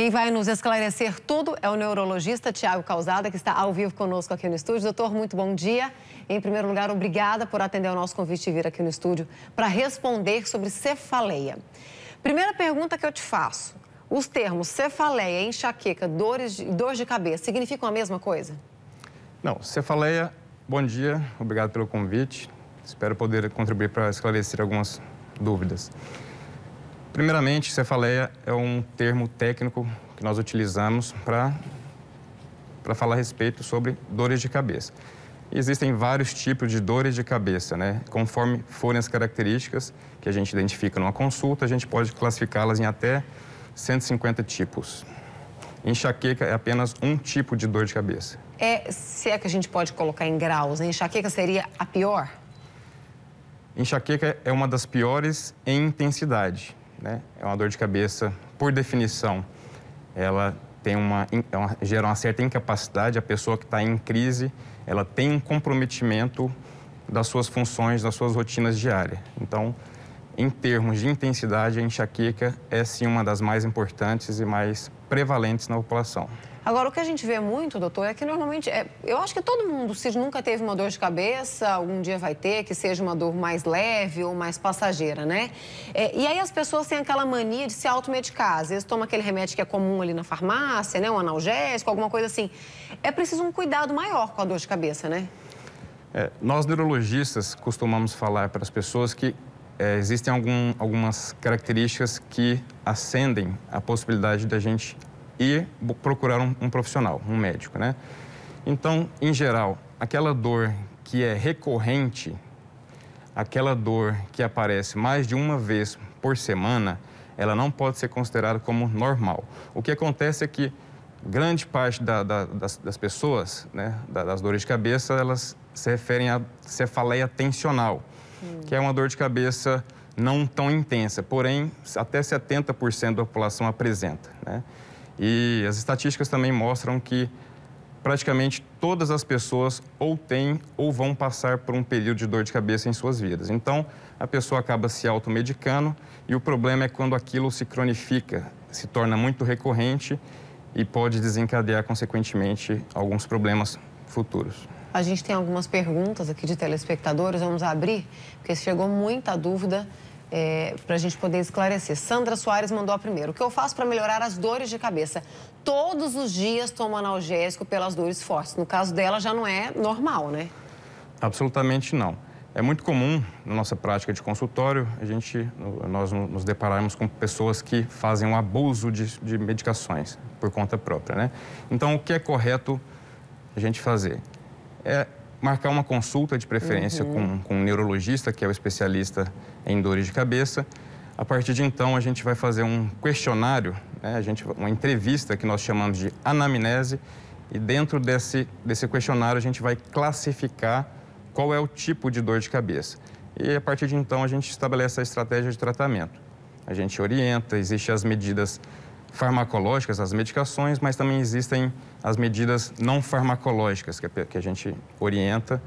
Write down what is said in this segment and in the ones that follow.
Quem vai nos esclarecer tudo é o neurologista Tiago Causada, que está ao vivo conosco aqui no estúdio. Doutor, muito bom dia. Em primeiro lugar, obrigada por atender o nosso convite e vir aqui no estúdio para responder sobre cefaleia. Primeira pergunta que eu te faço. Os termos cefaleia, enxaqueca, dores, dor de cabeça significam a mesma coisa? Não, cefaleia, bom dia, obrigado pelo convite. Espero poder contribuir para esclarecer algumas dúvidas. Primeiramente, cefaleia é um termo técnico que nós utilizamos para para falar a respeito sobre dores de cabeça. E existem vários tipos de dores de cabeça, né? Conforme forem as características que a gente identifica numa consulta, a gente pode classificá-las em até 150 tipos. Enxaqueca é apenas um tipo de dor de cabeça. É, se é que a gente pode colocar em graus, né? enxaqueca seria a pior? Enxaqueca é uma das piores em intensidade né? É uma dor de cabeça, por definição, ela tem uma, é gera uma certa incapacidade, a pessoa que está em crise, ela tem um comprometimento das suas funções, das suas rotinas diárias. Então, em termos de intensidade, a enxaqueca é sim uma das mais importantes e mais prevalentes na população. Agora, o que a gente vê muito, doutor, é que normalmente. É, eu acho que todo mundo, se nunca teve uma dor de cabeça, algum dia vai ter, que seja uma dor mais leve ou mais passageira, né? É, e aí as pessoas têm aquela mania de se automedicar. Às vezes toma aquele remédio que é comum ali na farmácia, né? Um analgésico, alguma coisa assim. É preciso um cuidado maior com a dor de cabeça, né? É, nós neurologistas costumamos falar para as pessoas que é, existem algum, algumas características que acendem a possibilidade da gente ir procurar um, um profissional, um médico, né? Então, em geral, aquela dor que é recorrente, aquela dor que aparece mais de uma vez por semana, ela não pode ser considerada como normal. O que acontece é que grande parte da, da, das, das, pessoas, né, das dores de cabeça, elas se referem à cefaleia tensional que é uma dor de cabeça não tão intensa, porém até 70% da população apresenta. Né? E as estatísticas também mostram que praticamente todas as pessoas ou têm ou vão passar por um período de dor de cabeça em suas vidas. Então, a pessoa acaba se automedicando e o problema é quando aquilo se cronifica, se torna muito recorrente e pode desencadear, consequentemente, alguns problemas futuros. A gente tem algumas perguntas aqui de telespectadores, vamos abrir, porque chegou muita dúvida é, para a gente poder esclarecer. Sandra Soares mandou a primeira. O que eu faço para melhorar as dores de cabeça? Todos os dias tomo analgésico pelas dores fortes. No caso dela, já não é normal, né? Absolutamente não. É muito comum na nossa prática de consultório a gente, nós nos depararmos com pessoas que fazem um abuso de, de medicações por conta própria, né? Então, o que é correto a gente fazer? é marcar uma consulta de preferência uhum. com, com um neurologista, que é o especialista em dores de cabeça. A partir de então, a gente vai fazer um questionário, né? a gente, uma entrevista que nós chamamos de anamnese, e dentro desse, desse questionário a gente vai classificar qual é o tipo de dor de cabeça. E a partir de então, a gente estabelece a estratégia de tratamento. A gente orienta, existem as medidas farmacológicas, as medicações, mas também existem as medidas não farmacológicas que a gente orienta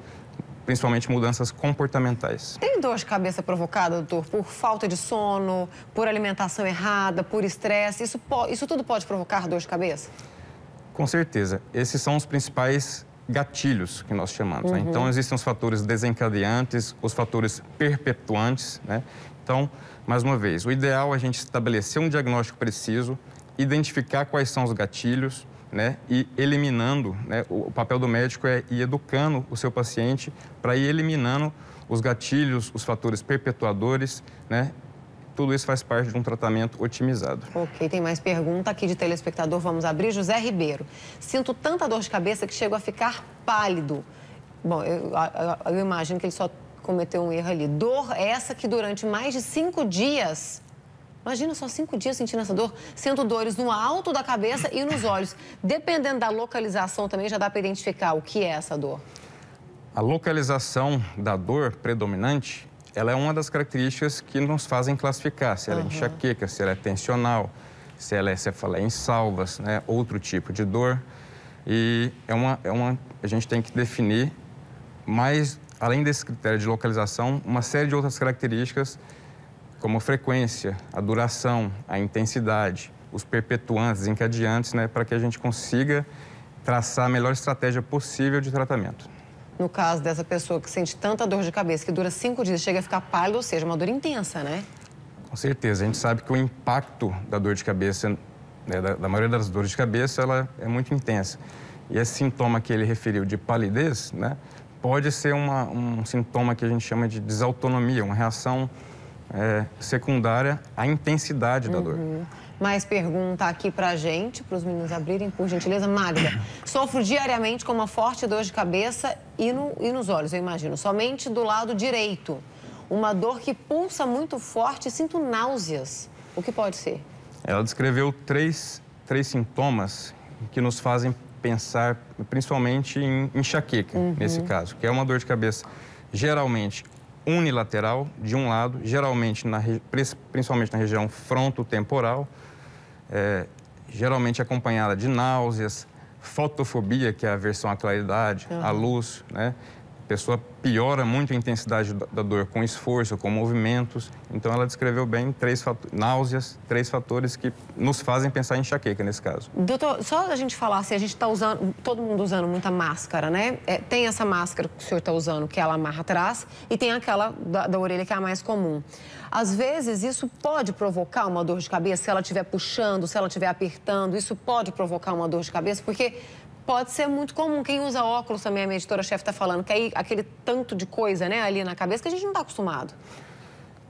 principalmente mudanças comportamentais. Tem dor de cabeça provocada, doutor, por falta de sono, por alimentação errada, por estresse? Isso, isso tudo pode provocar dor de cabeça? Com certeza. Esses são os principais gatilhos que nós chamamos. Né? Uhum. Né? Então, existem os fatores desencadeantes, os fatores perpetuantes. Né? Então, mais uma vez, o ideal é a gente estabelecer um diagnóstico preciso, identificar quais são os gatilhos, né, e eliminando, né, o papel do médico é ir educando o seu paciente para ir eliminando os gatilhos, os fatores perpetuadores, né, tudo isso faz parte de um tratamento otimizado. Ok, tem mais pergunta aqui de telespectador. Vamos abrir. José Ribeiro. Sinto tanta dor de cabeça que chego a ficar pálido. Bom, eu, eu, eu imagino que ele só cometeu um erro ali. Dor essa que durante mais de cinco dias Imagina só cinco dias sentindo essa dor, sendo dores no alto da cabeça e nos olhos. Dependendo da localização também já dá para identificar o que é essa dor. A localização da dor predominante, ela é uma das características que nos fazem classificar se ela é enxaqueca, se ela é tensional, se ela é cefaleia em salvas, né? outro tipo de dor. E é uma, é uma, a gente tem que definir mais, além desse critério de localização, uma série de outras características como a frequência, a duração, a intensidade, os perpetuantes, desencadeantes, né, para que a gente consiga traçar a melhor estratégia possível de tratamento. No caso dessa pessoa que sente tanta dor de cabeça que dura cinco dias, chega a ficar pálido, ou seja, uma dor intensa, né? Com certeza. A gente sabe que o impacto da dor de cabeça, né, da, da, maioria das dores de cabeça, ela é muito intensa. E esse sintoma que ele referiu de palidez, né, pode ser uma, um sintoma que a gente chama de desautonomia, uma reação é, secundária à intensidade da uhum. dor. Mais pergunta aqui pra gente, para os meninos abrirem, por gentileza. Magda, sofro diariamente com uma forte dor de cabeça e, no, e nos olhos, eu imagino, somente do lado direito. Uma dor que pulsa muito forte e sinto náuseas. O que pode ser? Ela descreveu três, três sintomas que nos fazem pensar principalmente em enxaqueca, uhum. nesse caso, que é uma dor de cabeça geralmente unilateral de um lado, geralmente na, principalmente na região frontotemporal, é, geralmente acompanhada de náuseas, fotofobia, que é a aversão à claridade, uhum. à luz, né? A pessoa piora muito a intensidade da dor com esforço, com movimentos. Então, ela descreveu bem três náuseas, três fatores que nos fazem pensar em enxaqueca nesse caso. Doutor, só a gente falar assim, a gente está usando, todo mundo usando muita máscara, né? É, tem essa máscara que o senhor está usando, que ela amarra atrás, e tem aquela da, da orelha que é a mais comum. Às vezes, isso pode provocar uma dor de cabeça, se ela estiver puxando, se ela estiver apertando, isso pode provocar uma dor de cabeça, porque pode ser muito comum. Quem usa óculos também, a minha editora-chefe está falando, que aí aquele tanto de coisa né, ali na cabeça que a gente não está acostumado.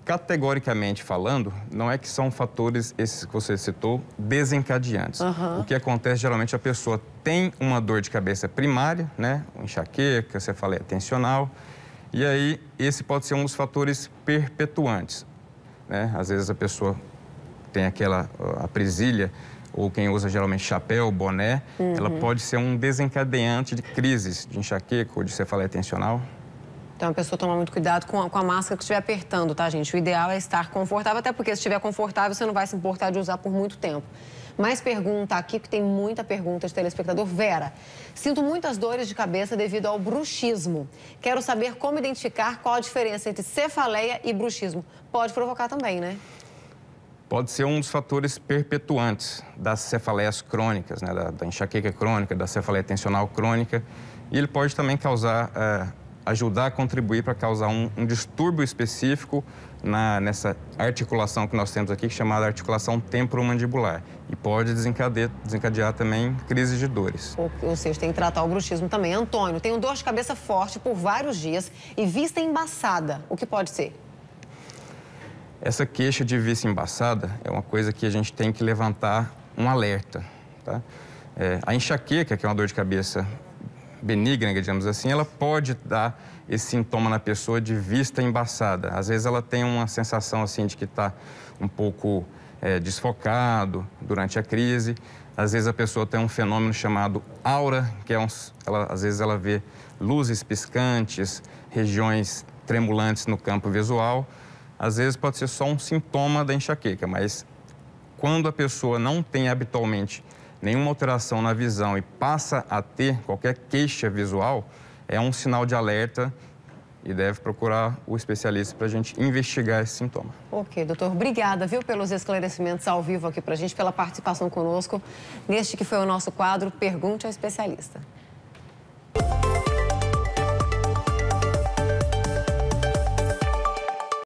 Categoricamente falando, não é que são fatores, esses que você citou, desencadeantes. Uhum. O que acontece, geralmente, a pessoa tem uma dor de cabeça primária, né? Enxaqueca, é tensional. E aí, esse pode ser um dos fatores perpetuantes. Né? Às vezes, a pessoa tem aquela a presilha ou quem usa geralmente chapéu, boné, uhum. ela pode ser um desencadeante de crises de enxaqueca ou de cefaleia tensional? Então a pessoa toma muito cuidado com a, com a máscara que estiver apertando, tá, gente? O ideal é estar confortável, até porque se estiver confortável, você não vai se importar de usar por muito tempo. Mais pergunta aqui, que tem muita pergunta de telespectador. Vera, sinto muitas dores de cabeça devido ao bruxismo. Quero saber como identificar qual a diferença entre cefaleia e bruxismo. Pode provocar também, né? pode ser um dos fatores perpetuantes das cefaleias crônicas, né, da, da, enxaqueca crônica, da cefaleia tensional crônica, e ele pode também causar, é, ajudar a contribuir para causar um, um, distúrbio específico na, nessa articulação que nós temos aqui, é chamada articulação temporomandibular, e pode desencadear, desencadear também crises de dores. Ou, ou seja, tem que tratar o bruxismo também. Antônio, tenho dor de cabeça forte por vários dias e vista embaçada, o que pode ser? Essa queixa de vista embaçada é uma coisa que a gente tem que levantar um alerta. Tá? É, a enxaqueca, que é uma dor de cabeça benigna, digamos assim, ela pode dar esse sintoma na pessoa de vista embaçada. Às vezes ela tem uma sensação assim de que está um pouco é, desfocado durante a crise. Às vezes a pessoa tem um fenômeno chamado aura, que é um, ela, às vezes ela vê luzes piscantes, regiões tremulantes no campo visual às vezes pode ser só um sintoma da enxaqueca, mas quando a pessoa não tem habitualmente nenhuma alteração na visão e passa a ter qualquer queixa visual, é um sinal de alerta e deve procurar o especialista para a gente investigar esse sintoma. Ok, doutor. Obrigada, viu, pelos esclarecimentos ao vivo aqui para a gente, pela participação conosco neste que foi o nosso quadro Pergunte ao Especialista.